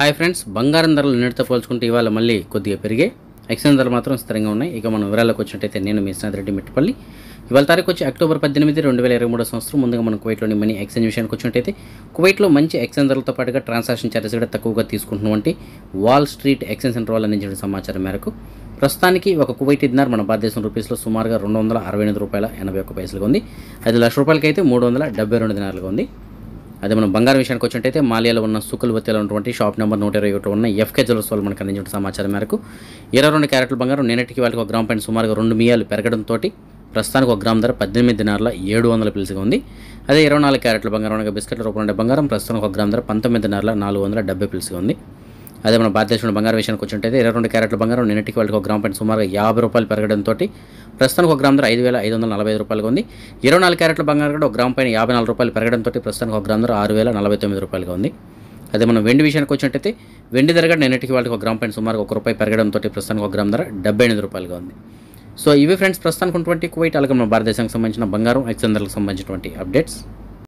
hi friends బంగారం ధరలు నిన్నటితో పోల్చుకుంటే ఇవాళ మళ్ళీ కొద్దిగా పెరిగాయి ఎక్స్చేంజ్ ధరలు మాత్రం స్థిరంగా ఉన్నాయి ఇక మనం వివరాలకు వచ్చినట్టయితే నేను మీ స్నేహితుడి మిట్టపల్లి ఇవాళ తారీఖు వచ్చి అక్టోబర్ పద్దెనిమిది రెండు వేల ఇరవై మూడో సంవత్సరం ముందుగా మనం కువైట్లోని మనీ ఎక్స్చేంజ్ విషయానికి వచ్చినట్టయితే కువైట్లో మంచి ఎక్స్చేంజ్ ధరలతో పాటుగా ట్రాన్సాక్షన్ ఛార్జెస్ కూడా తక్కువగా తీసుకుంటున్నటువంటి వాల్ స్ట్రీట్ ఎక్స్చేంజ్ సెంటర్ వాళ్ళు అందించిన సమాచారం మేరకు ప్రస్తుతానికి ఒక కువైట్ దినార్ మన భారతదేశం రూపీస్లో సుమారుగా రెండు వందల అరవై ఎనిమిది రూపాయల ఎనభై ఒక్క పైసలుగా ఉంది ఐదు లక్షల రూపాయలకైతే మూడు వందల డెబ్బై రెండు దినాలుగా ఉంది అదే మనం బంగారం విషయానికి వచ్చినట్టయితే మాలియాలో ఉన్న సుకుల్వతిలో ఉన్నటువంటి షాప్ నెంబర్ నూట ఇరవై ఒకటి ఉన్న ఎఫ్కే జ్యువెల్స్ వాళ్ళు మనకు అందించిన సమాచారం మేరకు ఇరవై రెండు క్యారెట్ల బంగారం నేనటికి వాళ్ళకి ఒక గ్రామ్ పైన సుమారుగా రెండు మియాలు పెరగడంతో ప్రస్తుతానికి ఒక గ్రామ్ ధర పద్దెనిమిది దినార్ల ఏడు వందల పిలుసుగా ఉంది అదే ఇరవై నాలుగు క్యారెట్ల బంగారం బిస్కెట్ల రూపంలో బంగారం ప్రస్తుతానికి ఒక గ్రామ్ ధర పంతొమ్మిది దినార్ల నాలుగు వందల డెబ్బై పిలుసుగా ఉంది అదే మన భారతదేశంలో బంగారం విషయానికి వచ్చింటే ఇరవై రెండు క్యారెట్ల బంగారం నిన్నటికి వాళ్ళకి ఒక గ్రామ పైన సుమారుగా యాభై రూపాయలు పెరగడంతో ప్రస్తుతానికి ఒక గ్రామ ధర ఐదు వేల ఐదు వందల నలభై ఐదు రూపాయలుగా ఉంది ఇరవై నాలుగు క్యారెట్ల బంగారం కూడా ఒక గ్రామ పైన యాభై నాలుగు రూపాయలు పెరగడంతో ప్రస్తుతానికి ఒక గ్రామ ధర ఆరు వేల నలభై తొమ్మిది రూపాయలుగా ఉంది అదే మనం వెండి విషయానికి వచ్చినట్టయితే వెండి ధర కూడా నిన్నటికి వాళ్ళకి ఒక గ్రామ పైన సుమారుగా ఒక రూపాయి పెరగడంతో ప్రస్తుతానికి ఒక గ్రామ ధర డెబ్బై ఎనిమిది రూపాయలుగా ఉంది సో ఇవి ఫ్రెండ్స్ ప్రస్తుతానికి ఉన్నటువంటి క్వైట్ అలాగే మన భారతదేశానికి సంబంధించిన బంగారం ఎక్స్ సంబంధించినటువంటి అప్డేట్స్